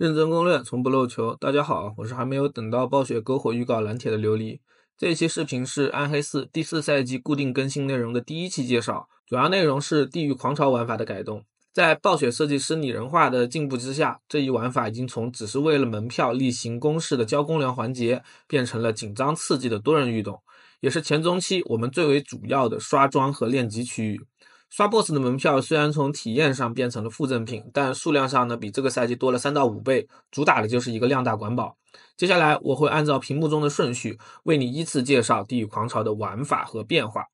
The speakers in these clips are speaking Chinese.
认真攻略，从不漏球。大家好，我是还没有等到暴雪篝火预告蓝铁的琉璃。这一期视频是《暗黑四》第四赛季固定更新内容的第一期介绍，主要内容是地狱狂潮玩法的改动。在暴雪设计师拟人化的进步之下，这一玩法已经从只是为了门票例行公事的交公粮环节，变成了紧张刺激的多人运动，也是前中期我们最为主要的刷装和练级区域。刷 boss 的门票虽然从体验上变成了附赠品，但数量上呢比这个赛季多了三到五倍，主打的就是一个量大管饱。接下来我会按照屏幕中的顺序，为你依次介绍地狱狂潮的玩法和变化。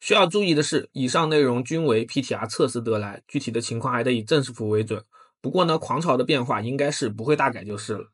需要注意的是，以上内容均为 PTR 测试得来，具体的情况还得以正式服为准。不过呢，狂潮的变化应该是不会大改就是了。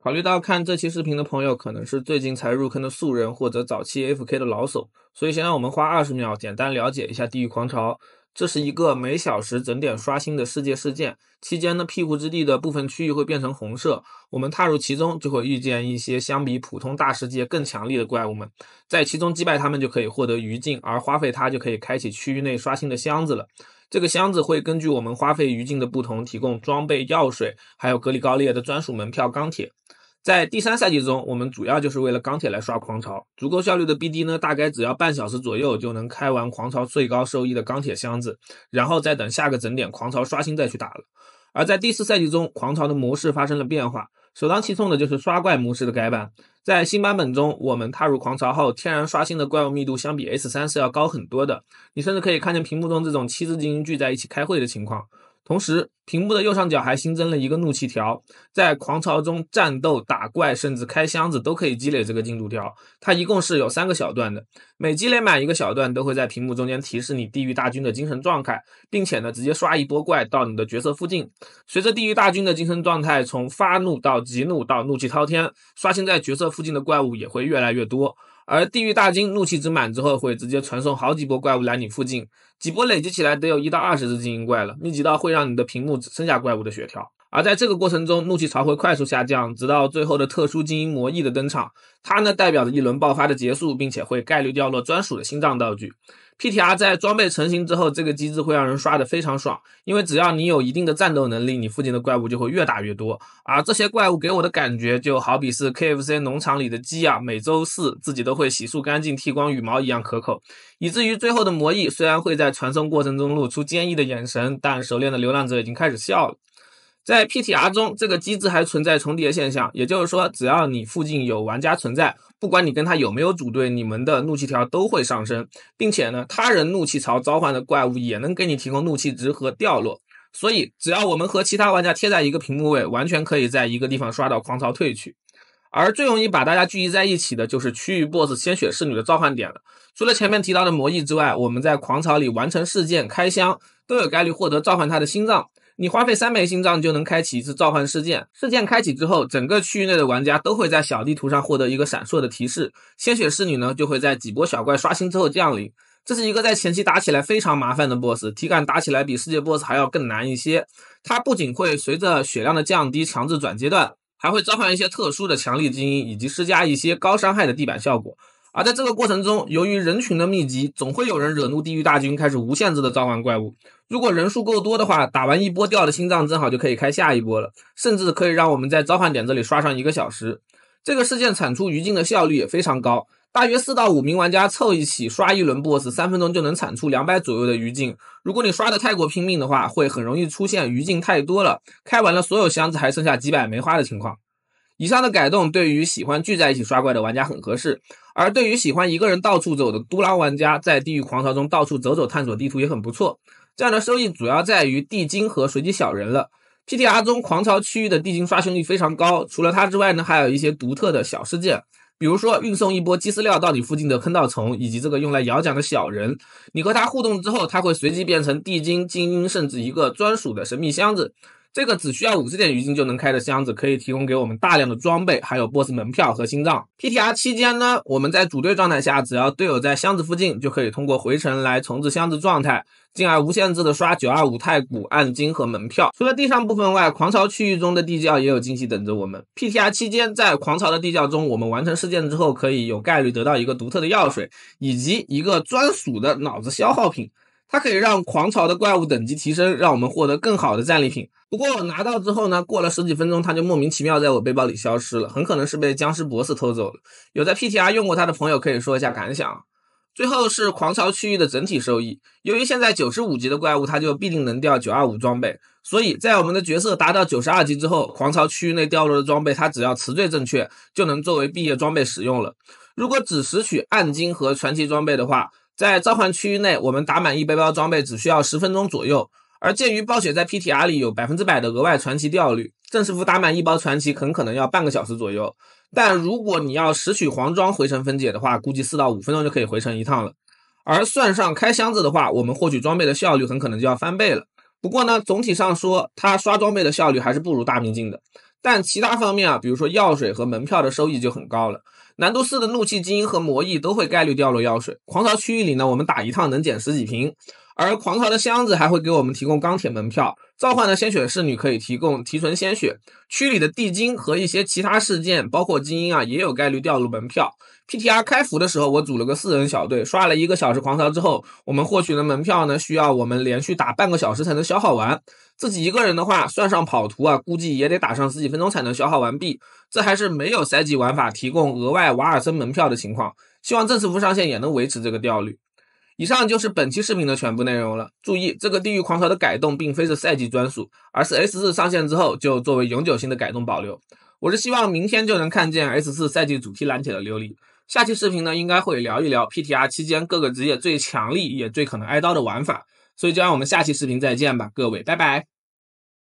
考虑到看这期视频的朋友可能是最近才入坑的素人或者早期 F K 的老手，所以先让我们花二十秒简单了解一下《地狱狂潮》。这是一个每小时整点刷新的世界事件，期间呢，庇护之地的部分区域会变成红色，我们踏入其中就会遇见一些相比普通大世界更强力的怪物们，在其中击败他们就可以获得余烬，而花费它就可以开启区域内刷新的箱子了。这个箱子会根据我们花费余烬的不同，提供装备、药水，还有格里高列的专属门票钢铁。在第三赛季中，我们主要就是为了钢铁来刷狂潮，足够效率的 BD 呢，大概只要半小时左右就能开完狂潮最高收益的钢铁箱子，然后再等下个整点狂潮刷新再去打了。而在第四赛季中，狂潮的模式发生了变化，首当其冲的就是刷怪模式的改版。在新版本中，我们踏入狂潮后，天然刷新的怪物密度相比 S 三是要高很多的，你甚至可以看见屏幕中这种七只精英聚在一起开会的情况。同时，屏幕的右上角还新增了一个怒气条，在狂潮中战斗、打怪，甚至开箱子都可以积累这个进度条。它一共是有三个小段的，每积累满一个小段，都会在屏幕中间提示你地狱大军的精神状态，并且呢，直接刷一波怪到你的角色附近。随着地狱大军的精神状态从发怒到极怒到怒气滔天，刷新在角色附近的怪物也会越来越多。而地狱大金怒气值满之后，会直接传送好几波怪物来你附近，几波累积起来得有一到二十只精英怪了，密集到会让你的屏幕只剩下怪物的血条。而在这个过程中，怒气潮会快速下降，直到最后的特殊精英魔翼的登场。它呢代表着一轮爆发的结束，并且会概率掉落专属的心脏道具。PTR 在装备成型之后，这个机制会让人刷的非常爽，因为只要你有一定的战斗能力，你附近的怪物就会越打越多。而这些怪物给我的感觉就好比是 KFC 农场里的鸡啊，每周四自己都会洗漱干净、剃光羽毛一样可口。以至于最后的魔翼虽然会在传送过程中露出坚毅的眼神，但熟练的流浪者已经开始笑了。在 PTR 中，这个机制还存在重叠现象，也就是说，只要你附近有玩家存在，不管你跟他有没有组队，你们的怒气条都会上升，并且呢，他人怒气槽召唤的怪物也能给你提供怒气值和掉落。所以，只要我们和其他玩家贴在一个屏幕位，完全可以在一个地方刷到狂潮退去。而最容易把大家聚集在一起的就是区域 BOSS 鲜血侍女的召唤点了。除了前面提到的魔翼之外，我们在狂潮里完成事件、开箱都有概率获得召唤他的心脏。你花费三枚心脏就能开启一次召唤事件。事件开启之后，整个区域内的玩家都会在小地图上获得一个闪烁的提示。鲜血侍女呢，就会在几波小怪刷新之后降临。这是一个在前期打起来非常麻烦的 BOSS，体感打起来比世界 BOSS 还要更难一些。它不仅会随着血量的降低强制转阶段，还会召唤一些特殊的强力精英，以及施加一些高伤害的地板效果。而在这个过程中，由于人群的密集，总会有人惹怒地狱大军，开始无限制的召唤怪物。如果人数够多的话，打完一波掉的心脏，正好就可以开下一波了，甚至可以让我们在召唤点这里刷上一个小时。这个事件产出余烬的效率也非常高，大约四到五名玩家凑一起刷一轮 BOSS，三分钟就能产出两百左右的余烬。如果你刷的太过拼命的话，会很容易出现余烬太多了，开完了所有箱子还剩下几百梅花的情况。以上的改动对于喜欢聚在一起刷怪的玩家很合适，而对于喜欢一个人到处走的嘟拉玩家，在地狱狂潮中到处走走探索地图也很不错。这样的收益主要在于地精和随机小人了。PTR 中狂潮区域的地精刷新率非常高，除了它之外呢，还有一些独特的小事件，比如说运送一波鸡饲料到你附近的坑道虫，以及这个用来摇奖的小人。你和它互动之后，它会随机变成地精精英，甚至一个专属的神秘箱子。这个只需要五十点余金就能开的箱子，可以提供给我们大量的装备，还有 BOSS 门票和心脏。PTR 期间呢，我们在组队状态下，只要队友在箱子附近，就可以通过回城来重置箱子状态，进而无限制的刷九二五太古暗金和门票。除了地上部分外，狂潮区域中的地窖也有惊喜等着我们。PTR 期间，在狂潮的地窖中，我们完成事件之后，可以有概率得到一个独特的药水，以及一个专属的脑子消耗品。它可以让狂潮的怪物等级提升，让我们获得更好的战利品。不过我拿到之后呢，过了十几分钟，它就莫名其妙在我背包里消失了，很可能是被僵尸博士偷走了。有在 PTR 用过它的朋友可以说一下感想。最后是狂潮区域的整体收益。由于现在九十五级的怪物它就必定能掉九二五装备，所以在我们的角色达到九十二级之后，狂潮区域内掉落的装备，它只要词缀正确，就能作为毕业装备使用了。如果只拾取暗金和传奇装备的话。在召唤区域内，我们打满一背包装备只需要十分钟左右。而鉴于暴雪在 PTR 里有百分之百的额外传奇掉率，正式服打满一包传奇很可能要半个小时左右。但如果你要拾取黄装回城分解的话，估计四到五分钟就可以回城一趟了。而算上开箱子的话，我们获取装备的效率很可能就要翻倍了。不过呢，总体上说，它刷装备的效率还是不如大明镜的。但其他方面啊，比如说药水和门票的收益就很高了。难度四的怒气精和魔翼都会概率掉落药水，狂潮区域里呢，我们打一趟能捡十几瓶。而狂潮的箱子还会给我们提供钢铁门票，召唤的鲜血侍女可以提供提纯鲜血。区里的地精和一些其他事件，包括精英啊，也有概率掉落门票。PTR 开服的时候，我组了个四人小队，刷了一个小时狂潮之后，我们获取的门票呢，需要我们连续打半个小时才能消耗完。自己一个人的话，算上跑图啊，估计也得打上十几分钟才能消耗完毕。这还是没有赛季玩法提供额外瓦尔森门票的情况。希望正式服上线也能维持这个掉率。以上就是本期视频的全部内容了。注意，这个地狱狂潮的改动并非是赛季专属，而是 S 四上线之后就作为永久性的改动保留。我是希望明天就能看见 S 四赛季主题蓝铁的琉璃。下期视频呢，应该会聊一聊 PTR 期间各个职业最强力也最可能挨刀的玩法。所以就让我们下期视频再见吧，各位，拜拜。